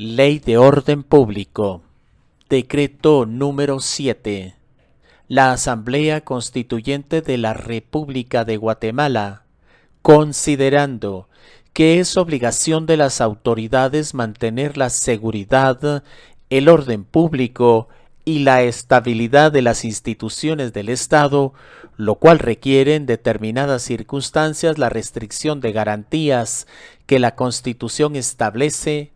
Ley de Orden Público. Decreto número 7. La Asamblea Constituyente de la República de Guatemala, considerando que es obligación de las autoridades mantener la seguridad, el orden público y la estabilidad de las instituciones del Estado, lo cual requiere en determinadas circunstancias la restricción de garantías que la Constitución establece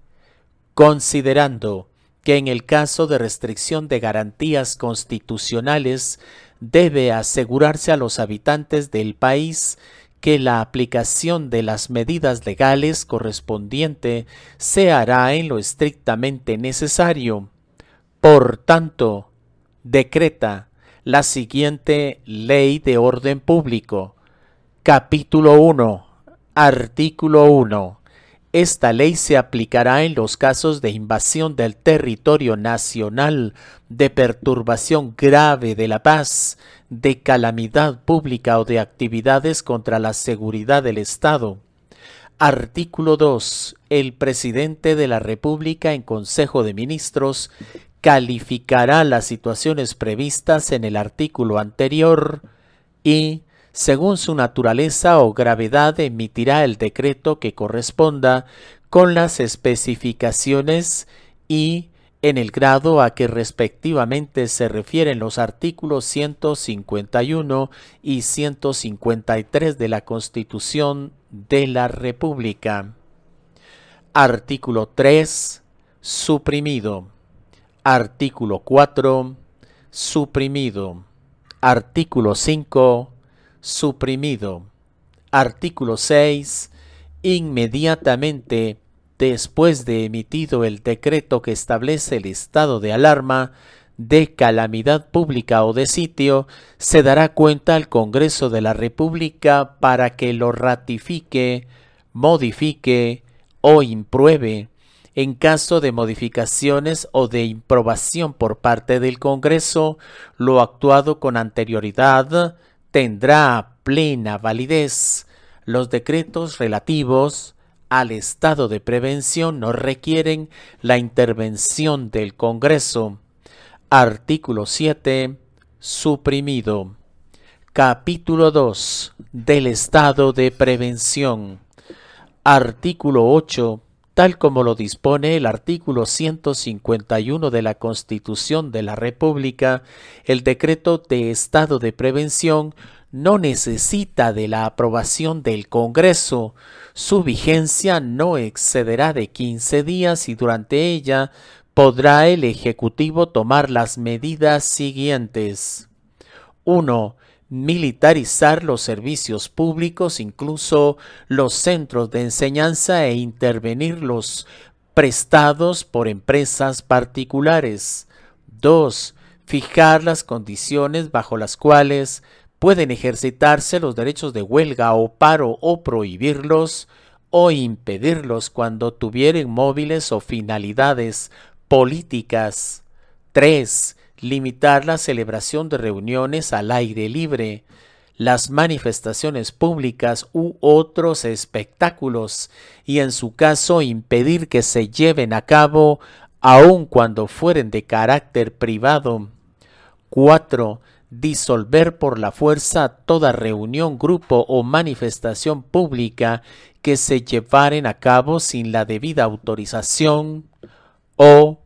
considerando que en el caso de restricción de garantías constitucionales debe asegurarse a los habitantes del país que la aplicación de las medidas legales correspondiente se hará en lo estrictamente necesario. Por tanto, decreta la siguiente Ley de Orden Público. Capítulo 1. Artículo 1 esta ley se aplicará en los casos de invasión del territorio nacional, de perturbación grave de la paz, de calamidad pública o de actividades contra la seguridad del Estado. Artículo 2. El presidente de la República en Consejo de Ministros calificará las situaciones previstas en el artículo anterior y según su naturaleza o gravedad, emitirá el decreto que corresponda con las especificaciones y en el grado a que respectivamente se refieren los artículos 151 y 153 de la Constitución de la República. Artículo 3. Suprimido. Artículo 4. Suprimido. Artículo 5 suprimido. Artículo 6. Inmediatamente después de emitido el decreto que establece el estado de alarma, de calamidad pública o de sitio, se dará cuenta al Congreso de la República para que lo ratifique, modifique o impruebe. En caso de modificaciones o de improbación por parte del Congreso, lo actuado con anterioridad tendrá plena validez. Los decretos relativos al estado de prevención no requieren la intervención del Congreso. Artículo 7. Suprimido. Capítulo 2. Del estado de prevención. Artículo 8 tal como lo dispone el artículo 151 de la Constitución de la República, el decreto de estado de prevención no necesita de la aprobación del Congreso. Su vigencia no excederá de 15 días y durante ella podrá el Ejecutivo tomar las medidas siguientes. 1 militarizar los servicios públicos, incluso los centros de enseñanza e intervenir los prestados por empresas particulares. 2. Fijar las condiciones bajo las cuales pueden ejercitarse los derechos de huelga o paro o prohibirlos o impedirlos cuando tuvieran móviles o finalidades políticas. 3 limitar la celebración de reuniones al aire libre, las manifestaciones públicas u otros espectáculos y en su caso impedir que se lleven a cabo aun cuando fueren de carácter privado. 4. Disolver por la fuerza toda reunión, grupo o manifestación pública que se llevaren a cabo sin la debida autorización o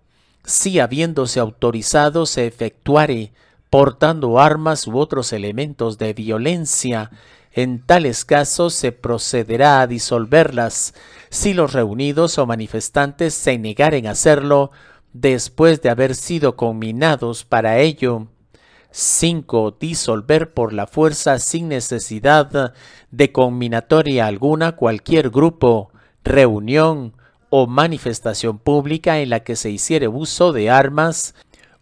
si habiéndose autorizado se efectuare portando armas u otros elementos de violencia, en tales casos se procederá a disolverlas si los reunidos o manifestantes se negaren a hacerlo después de haber sido conminados para ello. 5. Disolver por la fuerza sin necesidad de combinatoria alguna cualquier grupo, reunión o manifestación pública en la que se hiciere uso de armas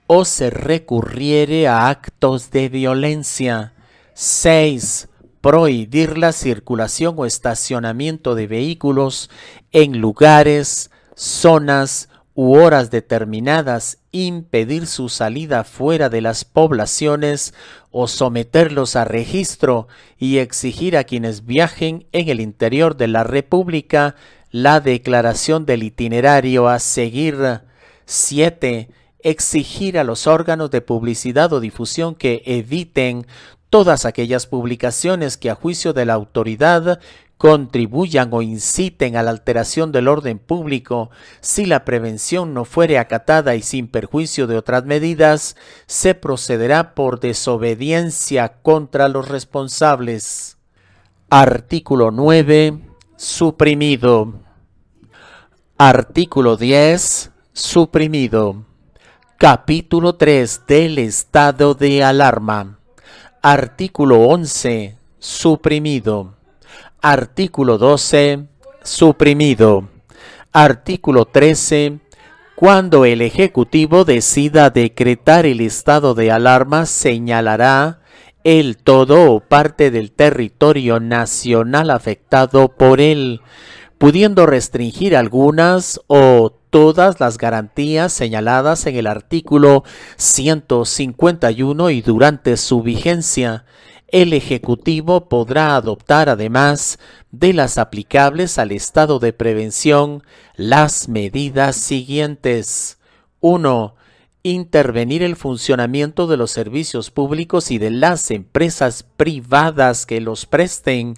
o se recurriere a actos de violencia. 6. Prohibir la circulación o estacionamiento de vehículos en lugares, zonas u horas determinadas, impedir su salida fuera de las poblaciones o someterlos a registro y exigir a quienes viajen en el interior de la República la declaración del itinerario a seguir. 7. Exigir a los órganos de publicidad o difusión que eviten todas aquellas publicaciones que a juicio de la autoridad contribuyan o inciten a la alteración del orden público, si la prevención no fuere acatada y sin perjuicio de otras medidas, se procederá por desobediencia contra los responsables. Artículo 9. Suprimido. Artículo 10. Suprimido. Capítulo 3 del estado de alarma. Artículo 11. Suprimido. Artículo 12. Suprimido. Artículo 13. Cuando el Ejecutivo decida decretar el estado de alarma, señalará el todo o parte del territorio nacional afectado por él pudiendo restringir algunas o todas las garantías señaladas en el artículo 151 y durante su vigencia. El Ejecutivo podrá adoptar, además de las aplicables al estado de prevención, las medidas siguientes. 1. Intervenir el funcionamiento de los servicios públicos y de las empresas privadas que los presten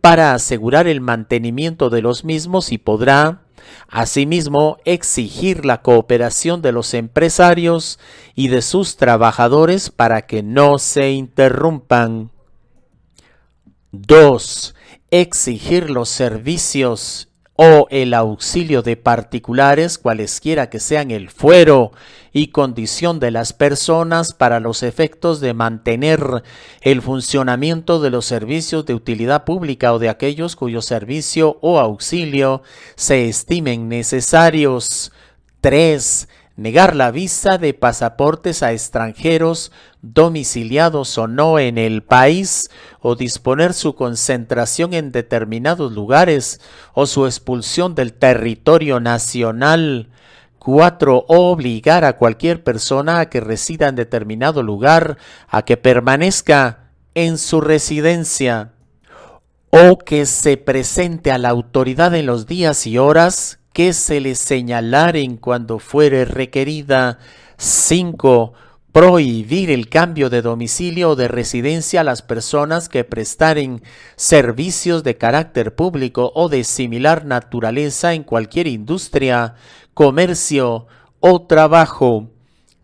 para asegurar el mantenimiento de los mismos y podrá, asimismo, exigir la cooperación de los empresarios y de sus trabajadores para que no se interrumpan. 2. Exigir los servicios o el auxilio de particulares, cualesquiera que sean el fuero y condición de las personas para los efectos de mantener el funcionamiento de los servicios de utilidad pública o de aquellos cuyo servicio o auxilio se estimen necesarios. 3. Negar la visa de pasaportes a extranjeros domiciliados o no en el país, o disponer su concentración en determinados lugares, o su expulsión del territorio nacional. 4. Obligar a cualquier persona a que resida en determinado lugar, a que permanezca en su residencia, o que se presente a la autoridad en los días y horas que se le señalaren cuando fuere requerida. 5 prohibir el cambio de domicilio o de residencia a las personas que prestaren servicios de carácter público o de similar naturaleza en cualquier industria, comercio o trabajo.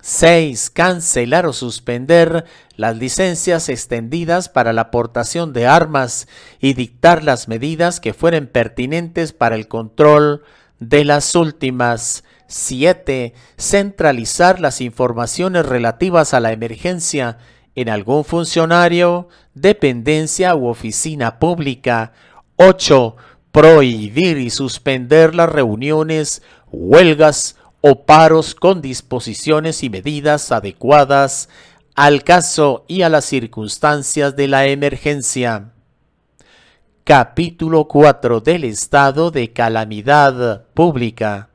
6. Cancelar o suspender las licencias extendidas para la aportación de armas y dictar las medidas que fueren pertinentes para el control de las últimas. 7. Centralizar las informaciones relativas a la emergencia en algún funcionario, dependencia u oficina pública. 8. Prohibir y suspender las reuniones, huelgas o paros con disposiciones y medidas adecuadas al caso y a las circunstancias de la emergencia. Capítulo 4 del Estado de Calamidad Pública.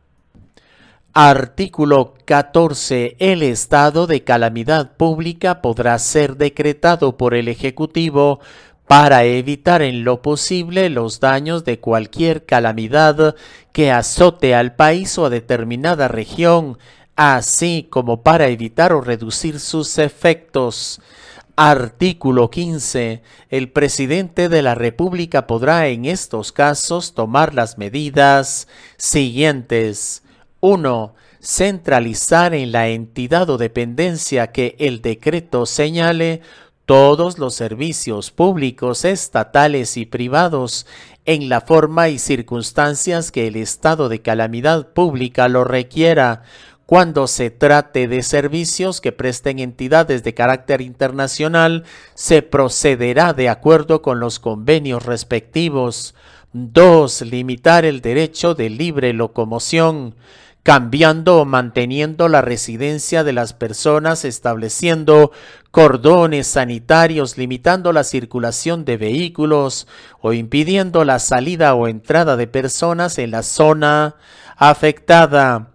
Artículo 14. El estado de calamidad pública podrá ser decretado por el Ejecutivo para evitar en lo posible los daños de cualquier calamidad que azote al país o a determinada región, así como para evitar o reducir sus efectos. Artículo 15. El presidente de la República podrá en estos casos tomar las medidas siguientes. 1. Centralizar en la entidad o dependencia que el decreto señale todos los servicios públicos, estatales y privados en la forma y circunstancias que el estado de calamidad pública lo requiera cuando se trate de servicios que presten entidades de carácter internacional, se procederá de acuerdo con los convenios respectivos. 2. Limitar el derecho de libre locomoción cambiando o manteniendo la residencia de las personas, estableciendo cordones sanitarios, limitando la circulación de vehículos o impidiendo la salida o entrada de personas en la zona afectada.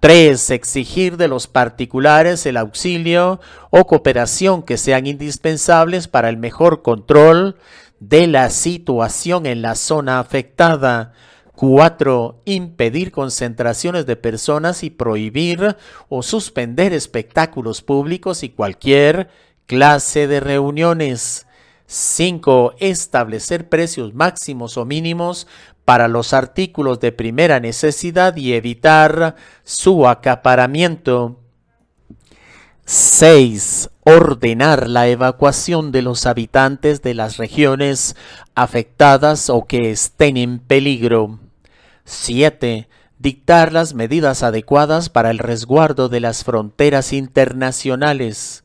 3. Exigir de los particulares el auxilio o cooperación que sean indispensables para el mejor control de la situación en la zona afectada. 4. Impedir concentraciones de personas y prohibir o suspender espectáculos públicos y cualquier clase de reuniones. 5. Establecer precios máximos o mínimos para los artículos de primera necesidad y evitar su acaparamiento. 6. Ordenar la evacuación de los habitantes de las regiones afectadas o que estén en peligro. 7. Dictar las medidas adecuadas para el resguardo de las fronteras internacionales.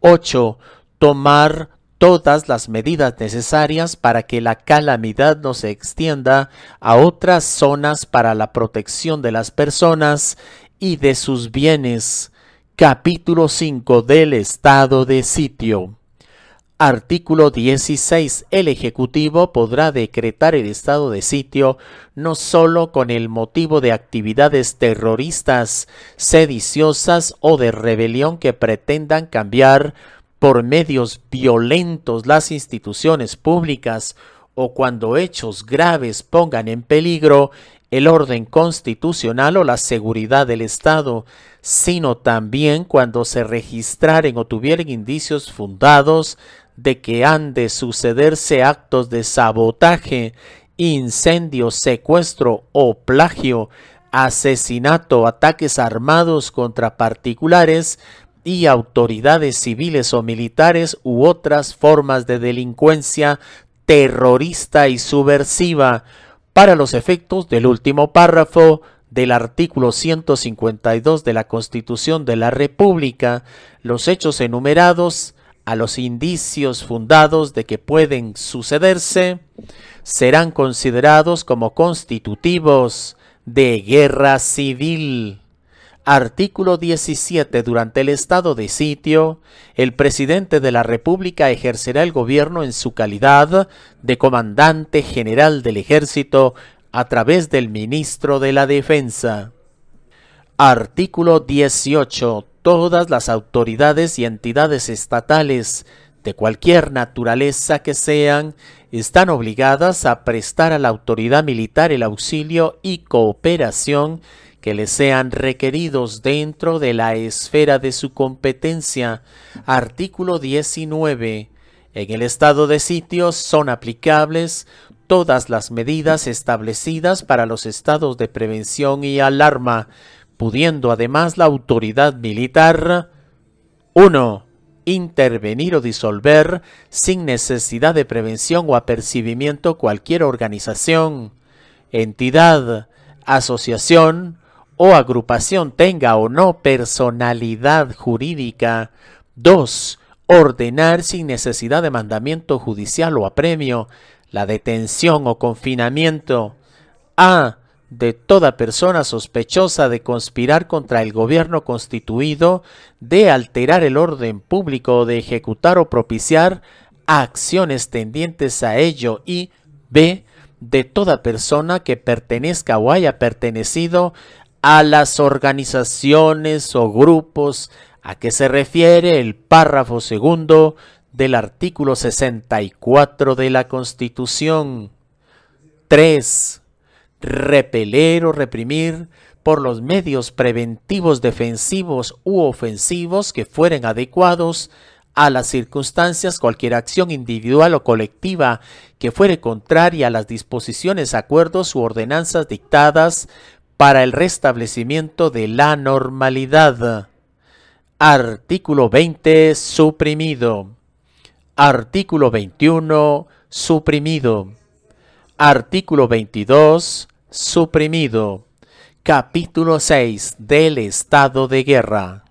8. Tomar todas las medidas necesarias para que la calamidad no se extienda a otras zonas para la protección de las personas y de sus bienes. Capítulo 5 del estado de sitio. Artículo 16. El Ejecutivo podrá decretar el estado de sitio no sólo con el motivo de actividades terroristas, sediciosas o de rebelión que pretendan cambiar por medios violentos las instituciones públicas o cuando hechos graves pongan en peligro el orden constitucional o la seguridad del Estado, sino también cuando se registraren o tuvieran indicios fundados de que han de sucederse actos de sabotaje, incendio, secuestro o plagio, asesinato, ataques armados contra particulares y autoridades civiles o militares u otras formas de delincuencia terrorista y subversiva para los efectos del último párrafo del artículo 152 de la Constitución de la República, los hechos enumerados a los indicios fundados de que pueden sucederse, serán considerados como constitutivos de guerra civil. Artículo 17. Durante el estado de sitio, el presidente de la República ejercerá el gobierno en su calidad de comandante general del ejército a través del ministro de la Defensa. Artículo 18 todas las autoridades y entidades estatales de cualquier naturaleza que sean, están obligadas a prestar a la autoridad militar el auxilio y cooperación que le sean requeridos dentro de la esfera de su competencia. Artículo 19. En el estado de sitio son aplicables todas las medidas establecidas para los estados de prevención y alarma, pudiendo además la autoridad militar 1. Intervenir o disolver sin necesidad de prevención o apercibimiento cualquier organización, entidad, asociación o agrupación tenga o no personalidad jurídica. 2. Ordenar sin necesidad de mandamiento judicial o apremio la detención o confinamiento. A de toda persona sospechosa de conspirar contra el gobierno constituido, de alterar el orden público, de ejecutar o propiciar acciones tendientes a ello y b. de toda persona que pertenezca o haya pertenecido a las organizaciones o grupos a que se refiere el párrafo segundo del artículo 64 de la Constitución. 3 repeler o reprimir por los medios preventivos defensivos u ofensivos que fueren adecuados a las circunstancias cualquier acción individual o colectiva que fuere contraria a las disposiciones, acuerdos u ordenanzas dictadas para el restablecimiento de la normalidad. Artículo 20 suprimido. Artículo 21 suprimido. Artículo 22 suprimido. Capítulo 6 del Estado de Guerra.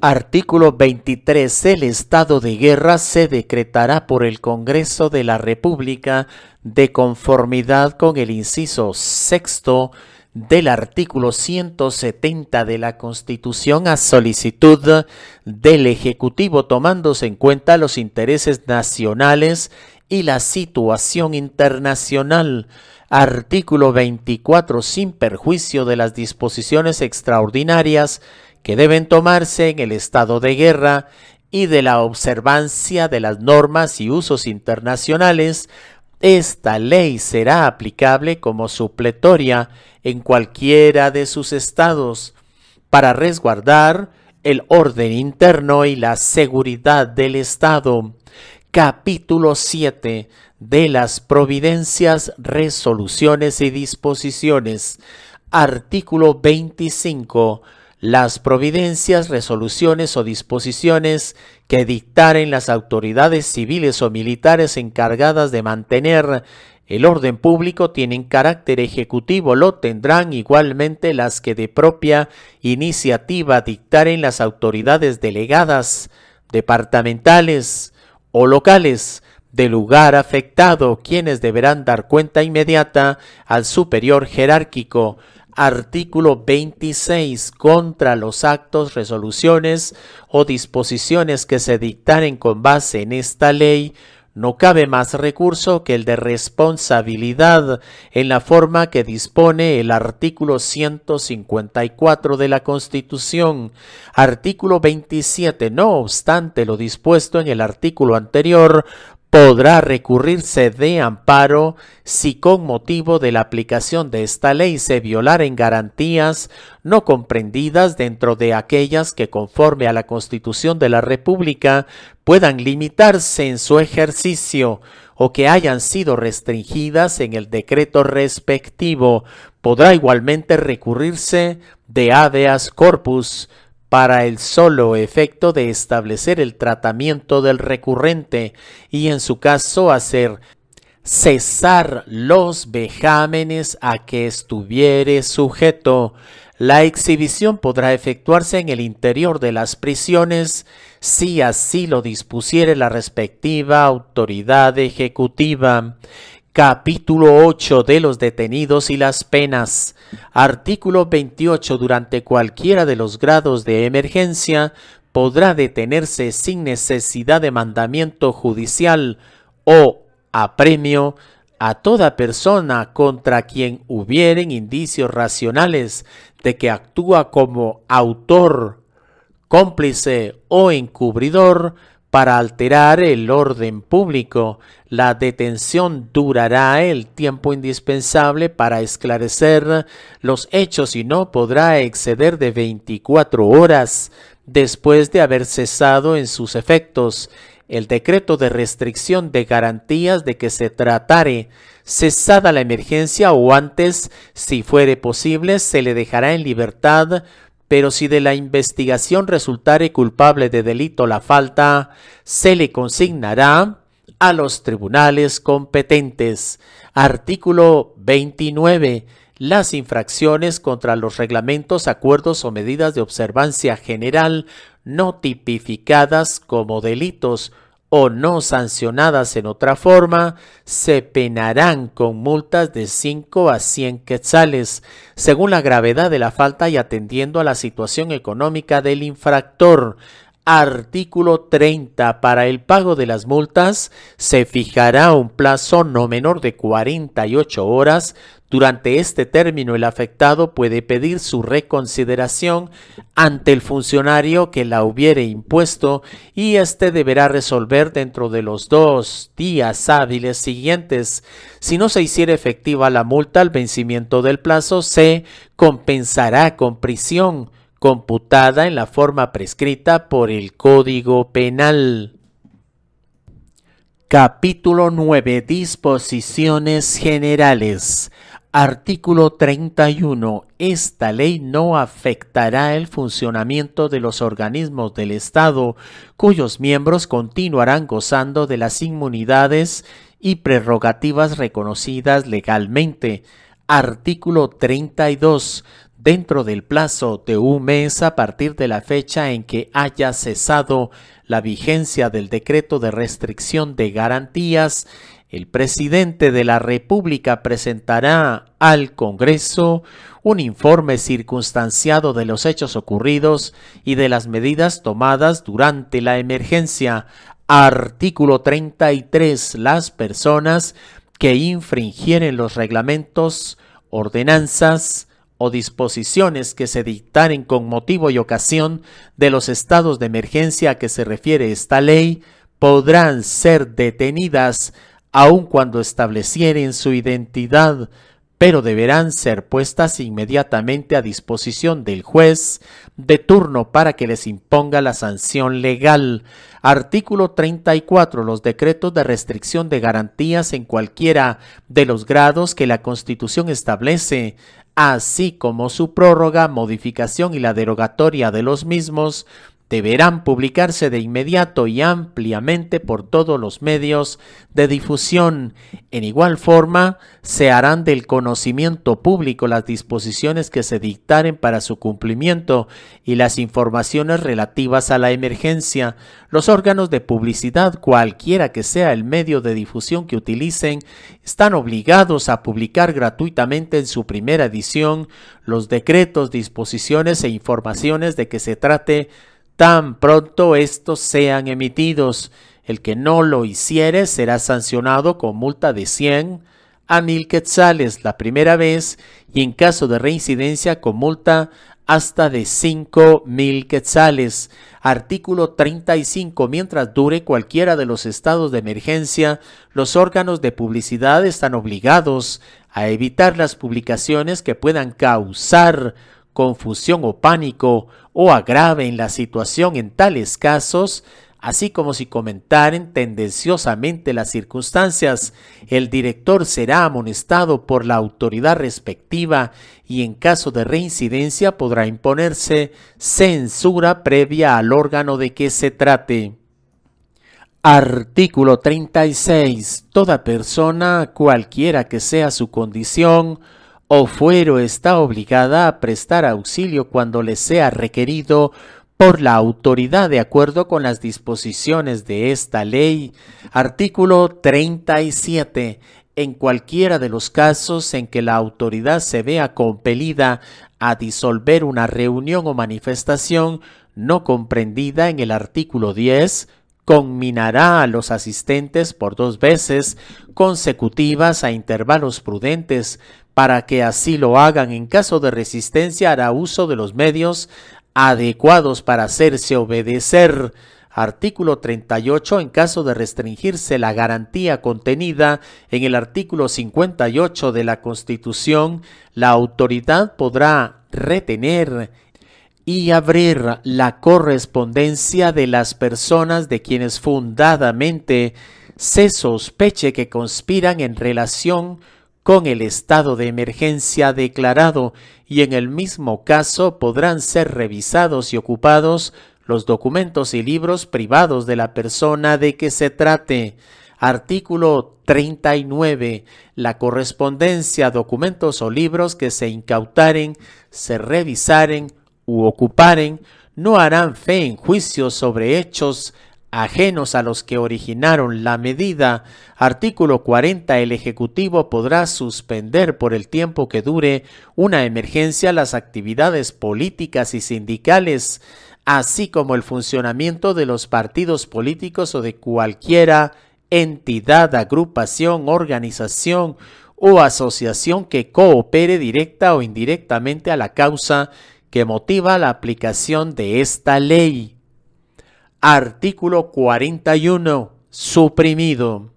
Artículo 23. El estado de guerra se decretará por el Congreso de la República de conformidad con el inciso sexto del artículo 170 de la Constitución a solicitud del Ejecutivo tomándose en cuenta los intereses nacionales y la situación internacional artículo 24, sin perjuicio de las disposiciones extraordinarias que deben tomarse en el estado de guerra y de la observancia de las normas y usos internacionales, esta ley será aplicable como supletoria en cualquiera de sus estados para resguardar el orden interno y la seguridad del Estado. Capítulo 7 de las providencias, resoluciones y disposiciones. Artículo 25. Las providencias, resoluciones o disposiciones que dictaren las autoridades civiles o militares encargadas de mantener el orden público tienen carácter ejecutivo, lo tendrán igualmente las que de propia iniciativa dictaren las autoridades delegadas, departamentales o locales de lugar afectado, quienes deberán dar cuenta inmediata al superior jerárquico. Artículo 26. Contra los actos, resoluciones o disposiciones que se dictaren con base en esta ley, no cabe más recurso que el de responsabilidad en la forma que dispone el artículo 154 de la Constitución. Artículo 27. No obstante lo dispuesto en el artículo anterior, podrá recurrirse de amparo si con motivo de la aplicación de esta ley se violaren garantías no comprendidas dentro de aquellas que conforme a la Constitución de la República puedan limitarse en su ejercicio o que hayan sido restringidas en el decreto respectivo, podrá igualmente recurrirse de habeas corpus para el solo efecto de establecer el tratamiento del recurrente y en su caso hacer cesar los vejámenes a que estuviere sujeto. La exhibición podrá efectuarse en el interior de las prisiones si así lo dispusiere la respectiva autoridad ejecutiva capítulo 8 de los detenidos y las penas, artículo 28 durante cualquiera de los grados de emergencia podrá detenerse sin necesidad de mandamiento judicial o apremio a toda persona contra quien hubieren indicios racionales de que actúa como autor, cómplice o encubridor para alterar el orden público. La detención durará el tiempo indispensable para esclarecer los hechos y no podrá exceder de 24 horas después de haber cesado en sus efectos el decreto de restricción de garantías de que se tratare cesada la emergencia o antes, si fuere posible, se le dejará en libertad pero si de la investigación resultare culpable de delito la falta, se le consignará a los tribunales competentes. Artículo 29. Las infracciones contra los reglamentos, acuerdos o medidas de observancia general no tipificadas como delitos o no sancionadas en otra forma, se penarán con multas de 5 a 100 quetzales, según la gravedad de la falta y atendiendo a la situación económica del infractor. Artículo 30. Para el pago de las multas se fijará un plazo no menor de 48 horas durante este término, el afectado puede pedir su reconsideración ante el funcionario que la hubiere impuesto y éste deberá resolver dentro de los dos días hábiles siguientes. Si no se hiciera efectiva la multa al vencimiento del plazo, se compensará con prisión computada en la forma prescrita por el Código Penal. Capítulo 9. Disposiciones generales. Artículo 31. Esta ley no afectará el funcionamiento de los organismos del Estado, cuyos miembros continuarán gozando de las inmunidades y prerrogativas reconocidas legalmente. Artículo 32. Dentro del plazo de un mes a partir de la fecha en que haya cesado la vigencia del decreto de restricción de garantías, el presidente de la República presentará al Congreso un informe circunstanciado de los hechos ocurridos y de las medidas tomadas durante la emergencia. Artículo 33. Las personas que infringieren los reglamentos, ordenanzas, o disposiciones que se dictaren con motivo y ocasión de los estados de emergencia a que se refiere esta ley podrán ser detenidas aun cuando establecieren su identidad, pero deberán ser puestas inmediatamente a disposición del juez de turno para que les imponga la sanción legal. Artículo 34. Los decretos de restricción de garantías en cualquiera de los grados que la Constitución establece, así como su prórroga, modificación y la derogatoria de los mismos, deberán publicarse de inmediato y ampliamente por todos los medios de difusión. En igual forma, se harán del conocimiento público las disposiciones que se dictaren para su cumplimiento y las informaciones relativas a la emergencia. Los órganos de publicidad, cualquiera que sea el medio de difusión que utilicen, están obligados a publicar gratuitamente en su primera edición los decretos, disposiciones e informaciones de que se trate tan pronto estos sean emitidos. El que no lo hiciere será sancionado con multa de 100 a 1000 quetzales la primera vez y en caso de reincidencia con multa hasta de 5.000 quetzales. Artículo 35. Mientras dure cualquiera de los estados de emergencia, los órganos de publicidad están obligados a evitar las publicaciones que puedan causar confusión o pánico o agraven la situación en tales casos, así como si comentaren tendenciosamente las circunstancias, el director será amonestado por la autoridad respectiva y en caso de reincidencia podrá imponerse censura previa al órgano de que se trate. Artículo 36. Toda persona, cualquiera que sea su condición, o fuero está obligada a prestar auxilio cuando le sea requerido por la autoridad de acuerdo con las disposiciones de esta ley. Artículo 37. En cualquiera de los casos en que la autoridad se vea compelida a disolver una reunión o manifestación no comprendida en el artículo 10, conminará a los asistentes por dos veces consecutivas a intervalos prudentes para que así lo hagan en caso de resistencia hará uso de los medios adecuados para hacerse obedecer. Artículo 38. En caso de restringirse la garantía contenida en el artículo 58 de la Constitución, la autoridad podrá retener y abrir la correspondencia de las personas de quienes fundadamente se sospeche que conspiran en relación con con el estado de emergencia declarado y en el mismo caso podrán ser revisados y ocupados los documentos y libros privados de la persona de que se trate. Artículo 39. La correspondencia, documentos o libros que se incautaren, se revisaren u ocuparen, no harán fe en juicios sobre hechos ajenos a los que originaron la medida, artículo 40, el Ejecutivo podrá suspender por el tiempo que dure una emergencia las actividades políticas y sindicales, así como el funcionamiento de los partidos políticos o de cualquiera entidad, agrupación, organización o asociación que coopere directa o indirectamente a la causa que motiva la aplicación de esta ley. Artículo 41. Suprimido.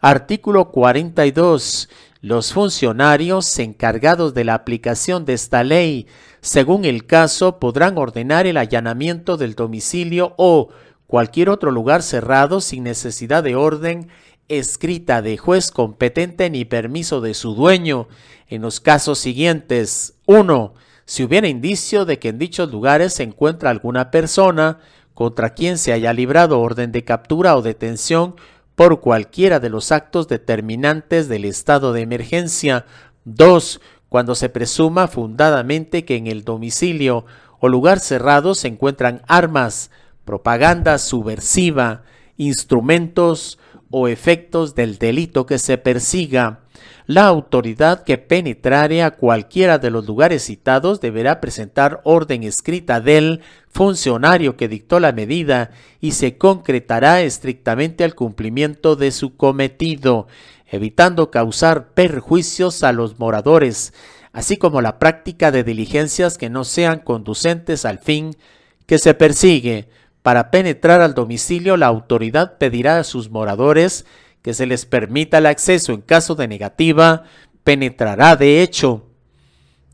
Artículo 42. Los funcionarios encargados de la aplicación de esta ley, según el caso, podrán ordenar el allanamiento del domicilio o cualquier otro lugar cerrado sin necesidad de orden escrita de juez competente ni permiso de su dueño en los casos siguientes. 1. Si hubiera indicio de que en dichos lugares se encuentra alguna persona contra quien se haya librado orden de captura o detención por cualquiera de los actos determinantes del estado de emergencia. 2. Cuando se presuma fundadamente que en el domicilio o lugar cerrado se encuentran armas, propaganda subversiva, instrumentos o efectos del delito que se persiga la autoridad que penetrare a cualquiera de los lugares citados deberá presentar orden escrita del funcionario que dictó la medida y se concretará estrictamente al cumplimiento de su cometido, evitando causar perjuicios a los moradores, así como la práctica de diligencias que no sean conducentes al fin que se persigue. Para penetrar al domicilio, la autoridad pedirá a sus moradores que se les permita el acceso en caso de negativa penetrará de hecho.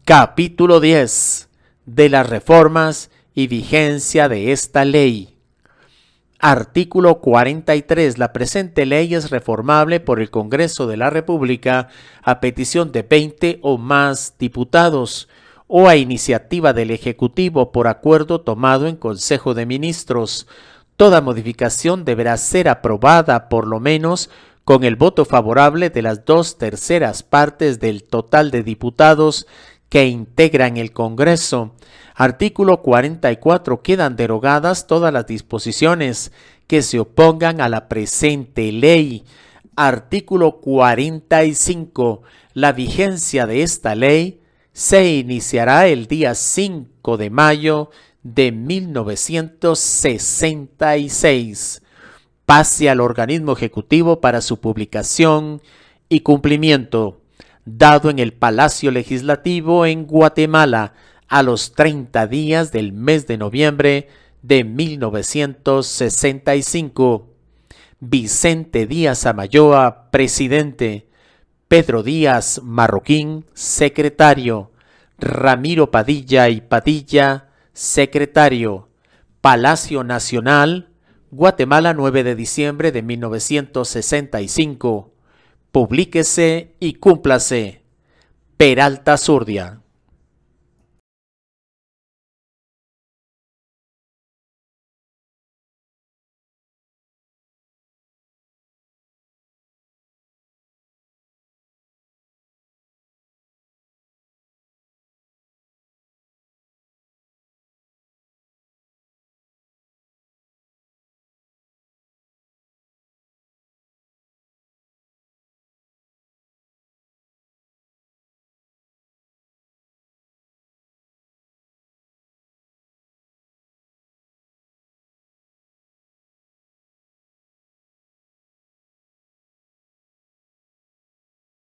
Capítulo 10 de las reformas y vigencia de esta ley. Artículo 43. La presente ley es reformable por el Congreso de la República a petición de 20 o más diputados o a iniciativa del Ejecutivo por acuerdo tomado en Consejo de Ministros Toda modificación deberá ser aprobada por lo menos con el voto favorable de las dos terceras partes del total de diputados que integran el Congreso. Artículo 44. Quedan derogadas todas las disposiciones que se opongan a la presente ley. Artículo 45. La vigencia de esta ley se iniciará el día 5 de mayo de 1966. Pase al organismo ejecutivo para su publicación y cumplimiento, dado en el Palacio Legislativo en Guatemala a los 30 días del mes de noviembre de 1965. Vicente Díaz Amayoa, presidente. Pedro Díaz Marroquín, secretario. Ramiro Padilla y Padilla, Secretario, Palacio Nacional, Guatemala 9 de diciembre de 1965. Publíquese y cúmplase. Peralta Zurdia.